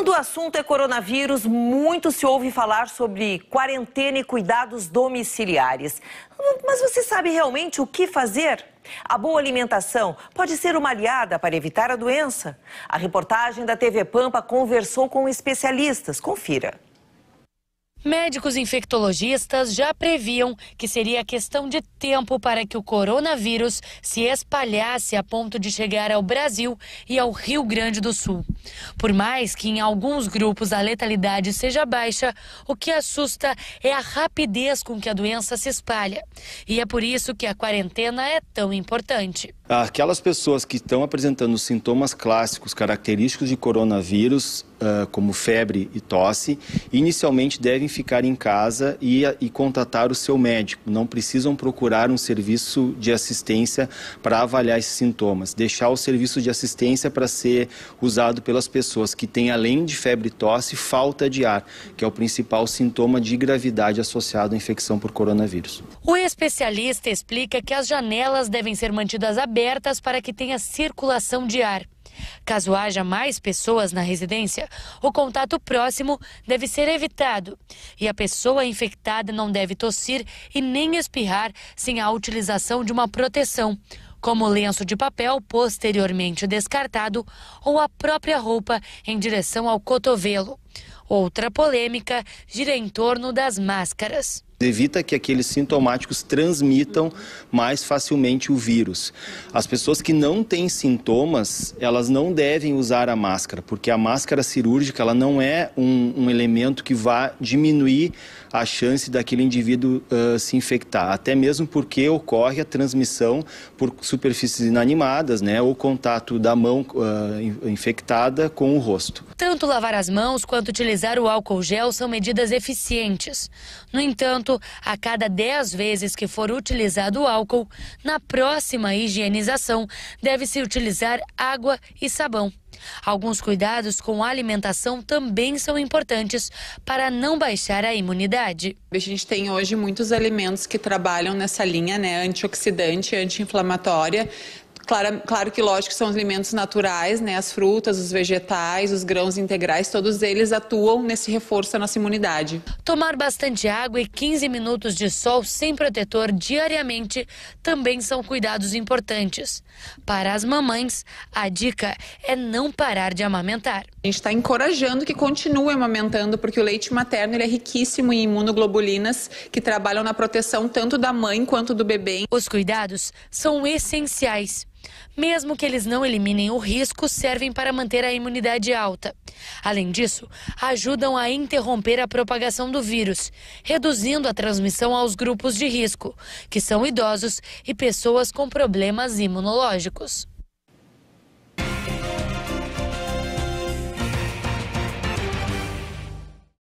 Quando o assunto é coronavírus, muito se ouve falar sobre quarentena e cuidados domiciliares. Hum, mas você sabe realmente o que fazer? A boa alimentação pode ser uma aliada para evitar a doença? A reportagem da TV Pampa conversou com especialistas. Confira. Médicos infectologistas já previam que seria questão de tempo para que o coronavírus se espalhasse a ponto de chegar ao Brasil e ao Rio Grande do Sul. Por mais que em alguns grupos a letalidade seja baixa, o que assusta é a rapidez com que a doença se espalha. E é por isso que a quarentena é tão importante. Aquelas pessoas que estão apresentando sintomas clássicos característicos de coronavírus, ah, como febre e tosse, inicialmente devem ficar em casa e, e contatar o seu médico. Não precisam procurar um serviço de assistência para avaliar esses sintomas. Deixar o serviço de assistência para ser usado pelas pessoas que têm, além de febre tosse, falta de ar, que é o principal sintoma de gravidade associado à infecção por coronavírus. O especialista explica que as janelas devem ser mantidas abertas para que tenha circulação de ar. Caso haja mais pessoas na residência, o contato próximo deve ser evitado e a pessoa infectada não deve tossir e nem espirrar sem a utilização de uma proteção, como lenço de papel posteriormente descartado ou a própria roupa em direção ao cotovelo. Outra polêmica gira em torno das máscaras evita que aqueles sintomáticos transmitam mais facilmente o vírus. As pessoas que não têm sintomas, elas não devem usar a máscara, porque a máscara cirúrgica ela não é um, um elemento que vá diminuir a chance daquele indivíduo uh, se infectar, até mesmo porque ocorre a transmissão por superfícies inanimadas, né, ou contato da mão uh, infectada com o rosto. Tanto lavar as mãos quanto utilizar o álcool gel são medidas eficientes. No entanto, a cada 10 vezes que for utilizado o álcool, na próxima higienização deve-se utilizar água e sabão. Alguns cuidados com a alimentação também são importantes para não baixar a imunidade. A gente tem hoje muitos alimentos que trabalham nessa linha, né, antioxidante, anti-inflamatória, Claro, claro que, lógico, são os alimentos naturais, né? As frutas, os vegetais, os grãos integrais, todos eles atuam nesse reforço da nossa imunidade. Tomar bastante água e 15 minutos de sol sem protetor diariamente também são cuidados importantes. Para as mamães, a dica é não parar de amamentar. A gente está encorajando que continue amamentando, porque o leite materno ele é riquíssimo em imunoglobulinas que trabalham na proteção tanto da mãe quanto do bebê. Os cuidados são essenciais. Mesmo que eles não eliminem o risco, servem para manter a imunidade alta. Além disso, ajudam a interromper a propagação do vírus, reduzindo a transmissão aos grupos de risco, que são idosos e pessoas com problemas imunológicos.